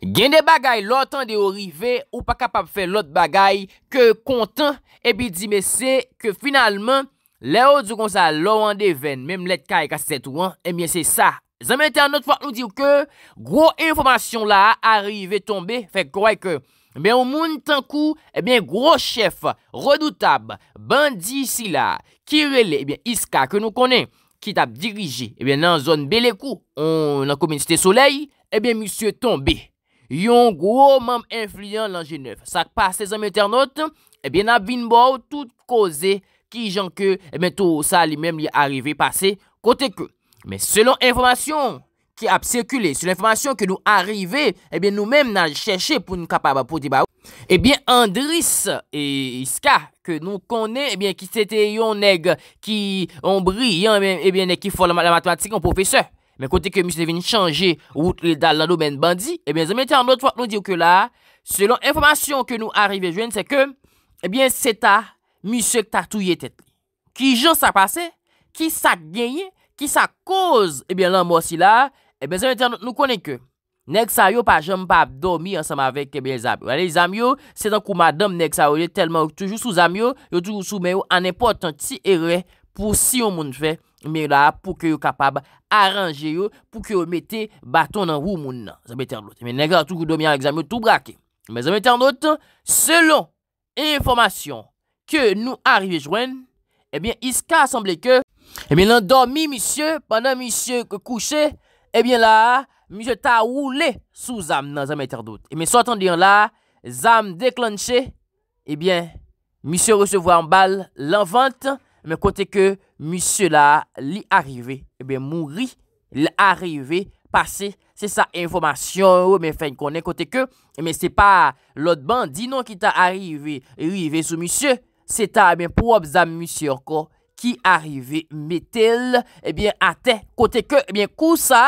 Gen de bagay lotan de orive ou pa kapap fe lot bagay ke kontan, ebi di me se ke finalman le ou du konsa lo an de ven, mem let kaya kase setou an, ebi se sa. Zanmete an not fwa nou diw ke gro informasyon la arive tombe, fek kwae ke, ebi ou moun tankou, ebi en gro chef, rodoutab, bandi si la, kirele, ebi en iska ke nou konen, ki tap dirije, ebi en zon bele kou, ou nan koministe solei, ebi eh en monsie tombe. Yon gwo mèm inflian lan G9. Sak pa 16 mèter not, ebyen eh ap vin bo ou tout koze ki jan ke, ebyen eh tou sa li mèm li arive pase kote ke. Mè selon informasyon ki ap sekule, selon informasyon ke nou arive, ebyen eh nou mèm nan chèche pou nou kapaba pou di ba ou. Ebyen Andris e Iska ke nou kone, ebyen ki sete yon neg ki on bri, yon mèm ebyen ne ki fol la matematik yon profeseur. nan kote ke mi se veni chanje wout le dal nan do men bandi, e ben zanmete an not fwa nou diyo ke la, selon informasyon ke nou arrive jwen, se ke, e ben se ta, mi se ta touye tet, ki jons sa pase, ki sa genye, ki sa koz, e ben lan mwosi la, e ben zanmete an not nou konen ke, nek sa yo pa jom pa ap domi ansam avek ke beye zab, wale, zam yo, se dan kou madam nek sa oye, telman yo toujou sou zam yo, yo toujou sou men yo, an epoten ti erwe, pou si yon moun fey, Mwen la pou ke yo kapab aranje yo pou ke yo mette baton nan wou moun nan zameter dot. Mwen negatou kou do mi an egzame yo tou brake. Mwen zameter dot, selon informasyon ke nou arrive jwen, eh ebyen iska asemble ke, ebyen eh lan dormi misye, pandan misye kou kouche, ebyen eh la, misye ta wou le sou zam nan zameter dot. Ebyen satan diyan la, zam deklanche, ebyen misye resevo an bal lan vante, Mwen kote ke, misyo la, li arive, eh mwen moun ri, li arive, pase, se sa informasyon, oh, mwen eh fen konen, kote ke, mwen se pa lot ban, di nou ki ta arive, rive sou misyo, se ta, mwen pou ap zam misyo kon, ki arive, metel, mwen ate, kote ke, mwen kousa,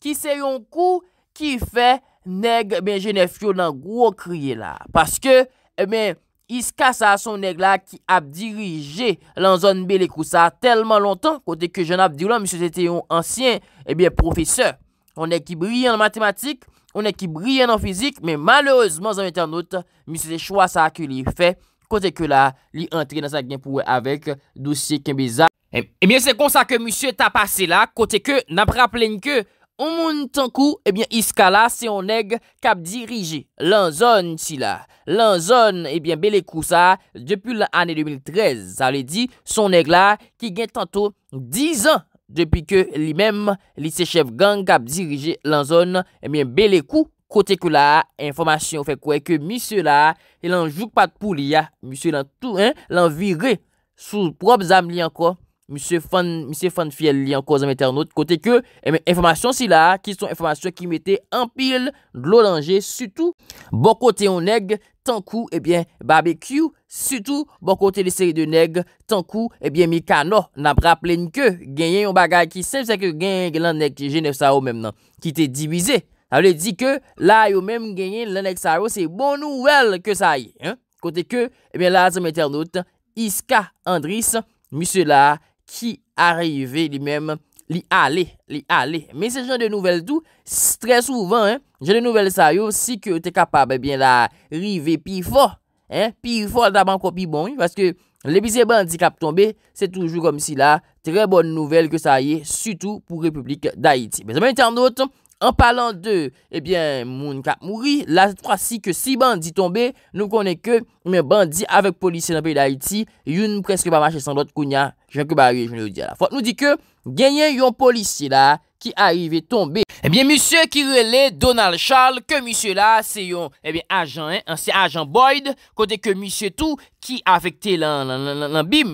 ki se yon kou, ki fe, neg, mwen jenefyo nan gwo kriye la, paske, mwen, iska sa son neg la ki ap dirije lan zon B le kousa telman lontan, kote ke jen ap diri lan, misyo se te yon ansyen, ebyen eh profeseur. On ek ki briyen nan matematik, on ek ki briyen nan fizik, men malerouzman zon internet, misyo se chwa sa ke li fe, kote ke la li entri nan sa genpouwe avek, dosye ke eh, eh bizar. Ebyen se konsa ke misyo ta pase la, kote ke nan praplen ke, On moun tankou, ebyen, iska la se yon neg kap dirije lan zon si la. Lan zon, ebyen, bele kou sa, depu la ane 2013. Sa le di, son neg la ki gen tanto 10 an. Depi ke li mem, li sechev gang kap dirije lan zon, ebyen, bele kou. Kote kou la, informasyon fe kwe ke misyo la, e lan joug pat pou li ya. Misyo lan tou, lan viri sou prob zam li an kwa. Mise fan fiel li an ko zan mè ternote. Kote ke, e eh mè informasyon si la, ki son informasyon ki mette an pil glou lanje, sutou, bo kote yon neg, tankou, e eh bè barbecue, sutou, bo kote lisey de neg, tankou, e eh bè mè kano, nan praple nke, genyen yon bagay ki sef seke genyen lan neg jenè sa ou mèm nan, ki te divize. A vè di ke, la yo mèm genyen lan neg sa ou, se bon nouvel ke sa yè. Kote ke, e bè la zan mè ternote, iska Andris, mise la, ki arive li menm li ale, li ale. Men se jen de nouvel tou, tre souvan, jen de nouvel sa yo, si ke te kapab e bien la rive pi fo, pi fo la bankopi bon, paske le bize bandi kap tombe, se toujou kom si la, tre bon nouvel ke sa ye, sutou pou Republik Daity. Ben se men ten not, An palan de, ebyen, eh moun ka mouri, la trasi ke si bandi tombe, nou konen ke mwen bandi avek polisye nan peyi la iti, yon preske pa mache san lot kounya, jenke ba yon, jenke ou diya la. Fote nou di ke, genyen yon polisye la, ki arive tombe. Ebyen, eh monsye ki rele, Donald Charles, ke monsye la, se yon, ebyen, eh ajan, anse ajan Boyd, kote ke monsye tou, ki a vekte lan, lan, lan, lan, lan, bim.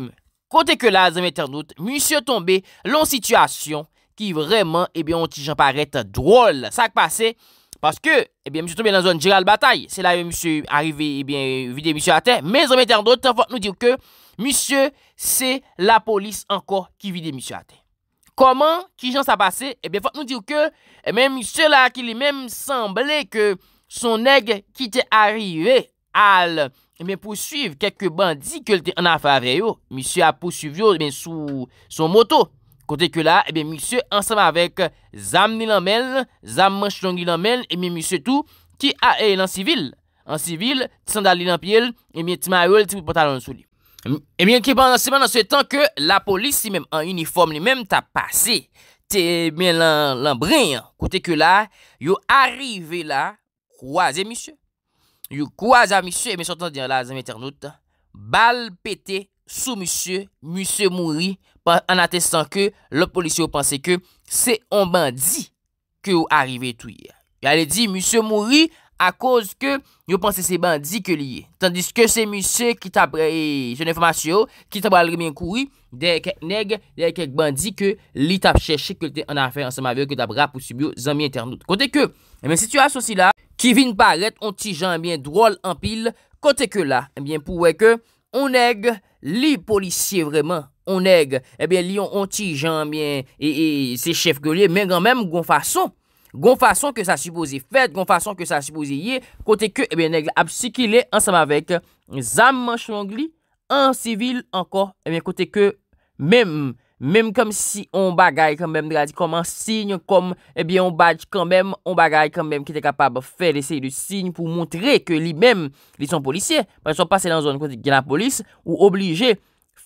Kote ke la, zemeter dout, monsye tombe, lon situasyon. Ki vremen, ebyen, eh ontil jan parete drol. Sa ke pase? Paske, ebyen, msou tombe nan zon jiral batay. Se la yon msou arive, ebyen, vide msou a te. Men zon meten an do te, fote nou dire ke, msou, se la polis anko ki vide msou a te. Koman, ki jan sa pase? Ebyen, eh fote nou dire ke, men eh msou la ki li men semble ke, son neg ki te arive al, men posuive kekke bandi ke lte an a faveyo. Msou a posuive yo, ebyen, sou, son moto. Kote ke la, monsye ansama avek zam ni lan men, zam manchongi lan men, eme eh monsye tou ki a e lan sivil. An sivil, tisanda li lan piel, eme tima yo el tibou patalon sou li. Eme yon ki ban ansama nan se tan ke la eh eh polis si men an uniform li men ta pase, te men lan brey an. Kote ke la, yo arive la, kwa ze monsye? Yo kwa ze monsye, eme sotan diyan la zanme ternout, bal pete sou monsye, monsye mouri, an atestan ke lop polisye ou panse ke se on bandi ke ou arive touye. Ya le di, mousse mouri a koz ke yo panse se bandi ke liye. Tandis ke se mousse ki tabre, e, jen informasyon, ki tabre alremen kouri, dey ek neg, dey ek bandi ke li tab cheshe ke te an afer an sema veyo ke tabra pou subyo zami internet. Kote ke, men sityo asosila, ki vin paret, onti jan, men drol, an pil, kote ke la, men pouwe ke, on neg, li polisye vreman, On neg, e bè, li yon onti, jan, bè, e, e, se chef golye, mè gan mèm gon fason, gon fason ke sa supose fèd, gon fason ke sa supose yè, kote ke, e eh bè, neg, ap si ki lè, ansam avèk, zanman chlong li, an sivil, ankor, e eh bè, kote ke, mèm, mèm, kam si on bagay, kam mèm, dradi, kam an sign, kam, e bè, on bagay, kam mèm, on bagay, kam mèm, ki te kapab fè l'esey de sign, pou moutre ke li mèm, li son polisye, pan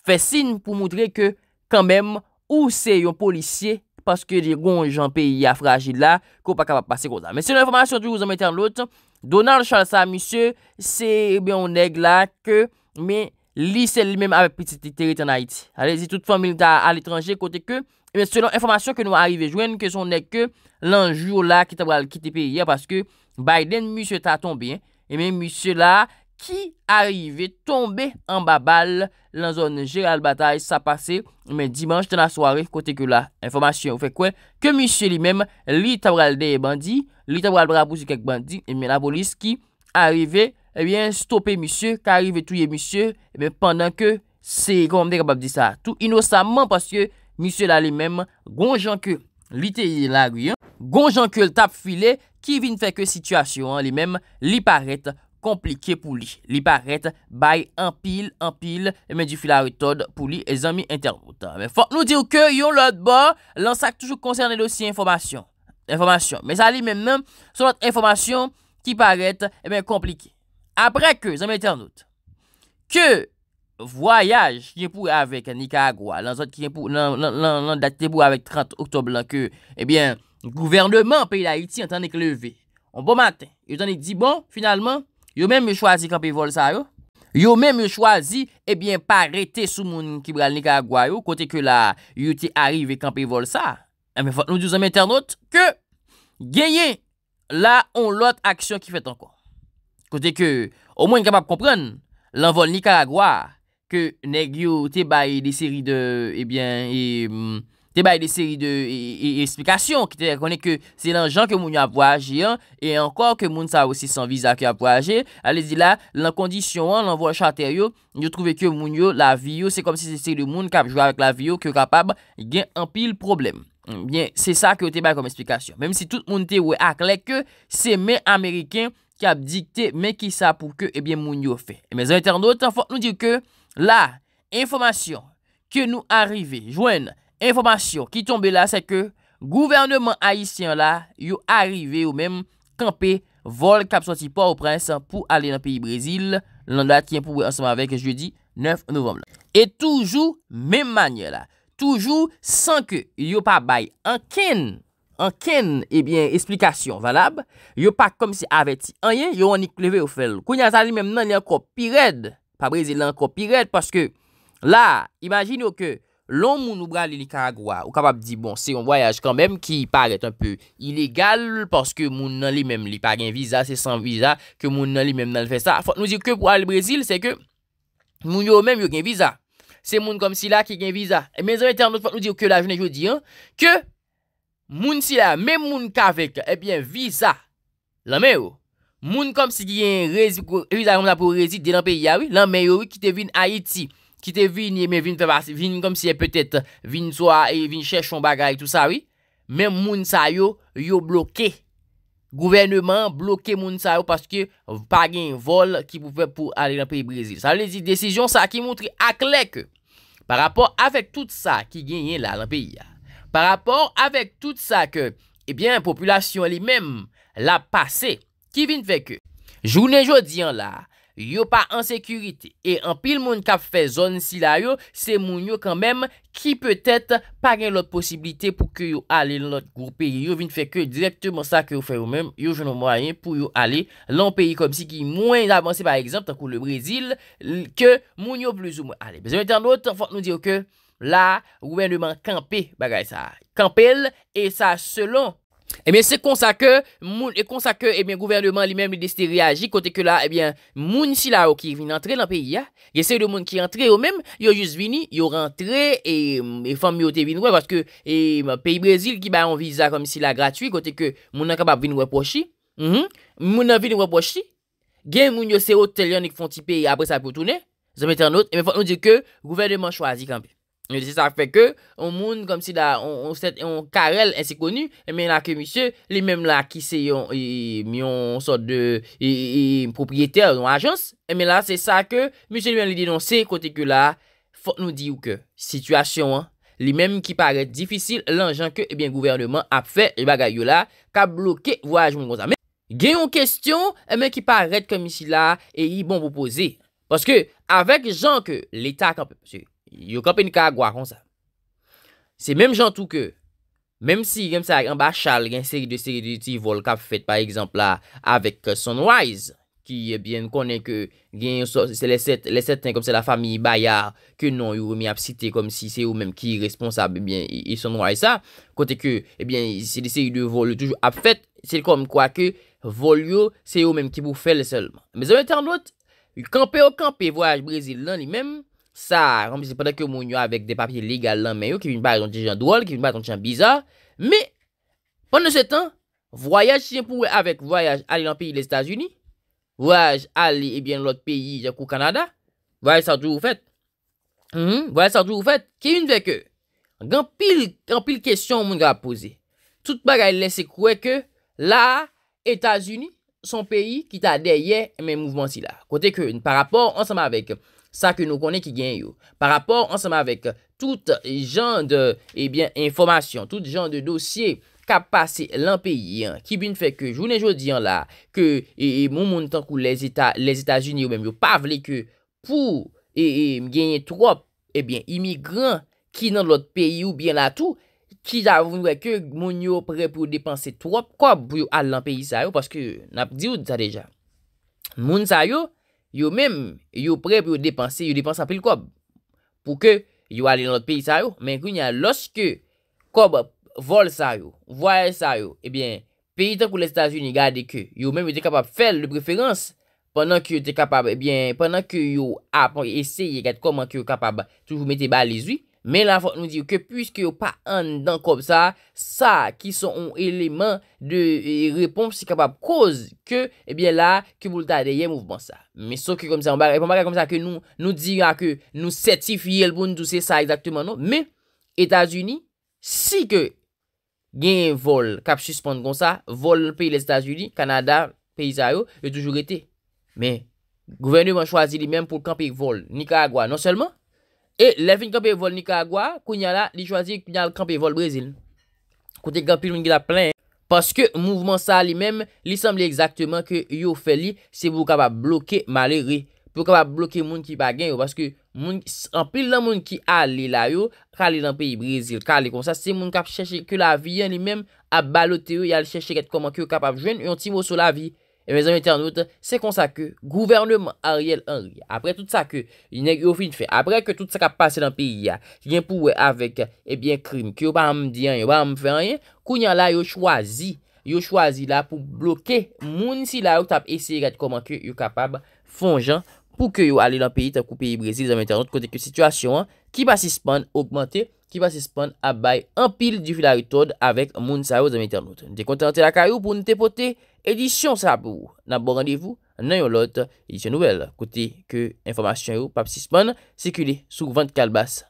Fè sin pou moudre ke kan mèm ou se yon polisye Paske di ron jan peyi ya fragil la Ko pa kapap pase kou da Mè se yon informasyon ki wou zan mette an lot Donald Charles sa misye Se eh yon neg la ke Mè lisè li mèm apetite terit an Haiti Alè zi tout famil da al etranje kote ke Mè se yon informasyon ke nou arive jwen Ke son neg ke l'anjou la ki tabal kite peyi ya Paske Biden misye ta tombe Mè eh misye la Ki arive tombe an babal lan zon jiral batay sa pase men dimanj ten a soare kote ke la informasyon. Ou fe kwen ke misye li men li tabral deye bandi, li tabral bra pou si kek bandi men abolis. Ki arive stope misye, ki arive touye misye, men pandan ke se gomde kabab disa. Tou inosaman paske misye la li men gonjan ke li te la gri, gonjan ke tap file, ki vi ne fe ke situasyon li men li parete. Komplike pou li, li parete bay empil, empil, men di filare tod pou li, e zanmi internet. Men fok nou diru ke yon lot bo, lan sak toujou konserne dosi informasyon. Informasyon, men zanli men men, sou lot informasyon ki parete, men komplike. Apre ke, zanmi internet, ke voyaj kien pou avek Nikagwa, lan zot kien pou, lan dat te pou avek 30 oktob lan ke, e ben, gouvernement peyi la iti, an tanek leve, an bon maten, e tanek di bon, finalman, Yo mèm yo chwazi kampe vol sa yo, yo mèm yo chwazi, ebyen, parete sou moun kibral Nicaragua yo, kote ke la yo te arrive kampe vol sa. Ebyen, eh, fote nou di ou zame internaute, ke genye, la on lot aksyon ki fet ankon. Kote ke, o mwen yon kapap kompren, lan vol Nicaragua, ke neg yo te baye de seri de, ebyen, e... Mm, te baye de seri de eksplikasyon, e, e, ki te akone ke se lan jan ke moun yo ap waje, e ankor ke moun sa wosi san viza ke ap waje, ale zi la, lan kondisyon an, lan waj ater yo, yo trove ke moun yo la vi yo, se kom se se seri de moun kap jwa avik la vi yo, ke kapab gen an pil problem. Bien, se sa ke o te baye kom eksplikasyon. Mem si tout moun te woy akle, ke se men Ameriken kap dikte, men ki sa pou ke, e bien moun yo fe. E men zan etan do, tan fote nou dir ke, la informasyon, ke nou arive, jwen, Informasyon ki tombe la se ke Gouvernement Haitien la Yo arrive ou mem kampe Volk ap soti pa ou prens Pou ale nan peyi Brezil Landat ki empouwe ansama vek jeudi 9 novem E toujou mem manye la Toujou san ke Yo pa bay anken Anken ebyen esplikasyon eh valab Yo pa kom se aveti Anye yo anik leve ou fel Kou nyazali mem nan li anko pired Pa Brezil anko pired Paske la imagine yo ke Loun moun nou bral li li karagwa, ou kapap di bon, se yon voyaj kanmem ki paret anpe ilegal, porske moun nan li mem li pa gen viza, se san viza, ke moun nan li mem nan fe sa. Fote nou dir ke pou ale Brezil, se ke moun yo menm yo gen viza. Se moun kom si la ki gen viza. E men zon eten anote fote nou dir ke la jounen joudi an, ke moun si la, men moun ka vek, ebyen eh viza. Lan men yo, moun kom si gen viza yon la pou rezi denan pe ya, lan men yo ki te vin Haiti. Ki te vini, men vini kom siye petet vini soya e vini chèch son bagay tout sa, oui. Men moun sa yo, yo bloke. Gouvernement bloke moun sa yo, paske pa gen vol ki poupe pou ale la peyi Brezile. Sa le zi, desisyon sa ki moun tri aklek. Par rapport avek tout sa ki gen yen la la peyi. Par rapport avek tout sa ke, ebyen, eh populasyon li men la pase. Ki vini fek, jounen jodi an la, Yo pa an sekurite. E an pil moun ka fezon si la yo, se moun yo kanmem ki petet pa gen lout posibilite pou ke yo ale lout gwo peyi. Yo vin feke direktman sa ke yo feyo menm. Yo jenon moun ayen pou yo ale loun peyi. Kom si ki moun avanse par exemple tan kou le Brazil ke moun yo plus ou moun ale. Bezoun etan not, fote nou diyo ke la gouvernement kampe bagay sa. Kampel e sa selon. Emen se konsa ke, moun, e konsa ke, emen, eh gouverneman li menm li desite reagi kote ke la, emen, eh moun si la ou ki vin entre nan peyi ya, ye se yon moun ki entre ou menm, yo juz vini, yo rentre, e, e fan myote vin wè, paske, e, peyi brezil ki ba anvisa kom si la gratwi kote ke moun an kapap vin wè pochi, mhm. moun an vin wè pochi, gen moun yo se ou telyonik fon ti peyi apre sa pou toune, zon mette anot, eh emen, fote nou di ke, gouverneman chwazi kanpe. Se sa feke, ou moun kom si da, ou set, ou karel, ensi konu, men la ke misye, li men la ki se yon, yon sort de, yon propriyete, yon ajans, men la se sa ke, misye li men li denonse, kote ke la, fote nou di ou ke, sitwasyon an, li men ki paret difisil, lan jan ke, ebyen, eh gouvernement ap fe, e bagay yo la, ka bloke, waj moun kon sa. Men, gen yon kestyon, men ki paret kom isi la, e yi bon pou pose, paske, avek jan ke, l'etak an pe, se, Yo kape ni ka agwa kon sa. Se menm jan tou ke, menm si genm sa anba chal gen seri de seri de ti vol kap fet, par ekzempla, avek Sonwise, ki, genm konen ke, genm, se leset, leset ten kom se la fami Bayar, ke non yon remi ap site, kom si se ou menm ki responsab, e bien, e, e Sonwise sa, kote ke, e bien, se de seri de vol toujou ap fet, se konm kwa ke, vol yo, se ou menm ki bou fel se lman. Me zanm etan not, yon kampe o kampe, voyage Brazil lan li menm, Sa, kome se pwede ke moun yo avèk de papye legal lan men yo, ki vin ba yon dijan dwol, ki vin ba yon dijan bizar, me, pwende se tan, voyaj si jen pou wè avèk, voyaj alè nan peyi le Stasiuni, voyaj alè ebyen eh lòt peyi jakou Kanada, voyaj sa wou fèt, mm-hmm, voyaj sa wou fèt, ki vin vek yo, gen pil, gen pil kèsyon moun yo apose, tout bagay lè se kouè ke, la, Stasiuni, son peyi, ki ta deyè, mè mouvman si la, kote ke, par rapport, ansama vek yo, Sa ke nou konen ki gen yo. Par rapport ansama vek. Tout jen de. Ebyen. Informasyon. Tout jen de dosye. Kap pase lan peyi. Ki bin feke. Jounen jodi an la. Ke. E, e moun moun tankou. Les Etats. Les Etats Unis. Mwen yo pavle ke. Pou. E, e genye trop. Ebyen. Immigran. Ki nan lot peyi yo. Bien la tou. Ki javoun weke. Moun yo pre pou depanse trop. Kwa. Bwyo al lan peyi sa yo. Paske. Nap diyo sa deja. Moun sa yo. Moun sa yo. Yo mèm yo pre pou yo depanse, yo depanse apil kob pou ke yo ale lout peyi sa yo men kwenye lòs ke kob vol sa yo, vwae sa yo, ebyen peyi tan pou lè stasyouni gade ke yo mèm yo te kapab fèl lè preferans pwennan ki yo te kapab, ebyen pwennan ki yo apon eseye gade koman ki yo kapab toujou mette balizwi. Men la fote nou diyo ke pwiske yo pa an dan kob sa, sa ki son element de e, repomp si kapab. Koz ke, ebyen la, ki boul ta deye mouvman sa. Men so ki kom sa, mba repomba ka kom sa ke nou dira ke nou setifiye lboun dousse sa ekzaktman nou. Men, Etats-Uni, si ke gen vol kap suspon kon sa, vol pey les Etats-Uni, Kanada, pey Israel, yo toujou rete. Men, gouverneur man chwazi li menm pou kampik vol, ni ka agwa, non selman. E le fin kampi vol Nikagwa, kou nyala li chwazi kou nyal kampi vol Brezil. Kote kampi loun ki la plen. Paske mouvman sa li men, li sembli ekzakteman ke yo feli se pou kapap bloke maleri. Pou kapap bloke moun ki bagen yo. Paske moun, anpil lan moun ki ale la yo, kale lan peyi Brezil. Kale kon sa, se moun kap chèche ke la viyen li men, a balote yo, yal chèche ket koman ki yo kapap jwen, yon timo sou la viye. E men zan men ten anot, se konsa ke, gouvernement Ariel Henry, apre tout sa ke, inèk yo fin fe, apre ke tout sa ka pase lan peyi ya, jen pou we avèk, ebyen krim, ki yo ba am diyan, yo ba am fe anyen, kou nyan la yo chwazi, yo chwazi la pou bloke, moun si la yo tap esye gade koman ke yo kapab fonjan, pou ke yo ale lan peyi, tap kou peyi Brezi, zan men ten anot, kote ke situasyon an, Ki pa s'ispande, augmente, ki pa s'ispande, abay, anpil di filari tod avèk moun sa yo zame internout. Dekonte ante lakay yo pou nou te pote, edisyon sa apou. Nabo randevou, nan yon lot, edisyon nouvel. Kote ke informasyon yo pa s'ispande, sekile sou vant kalbas.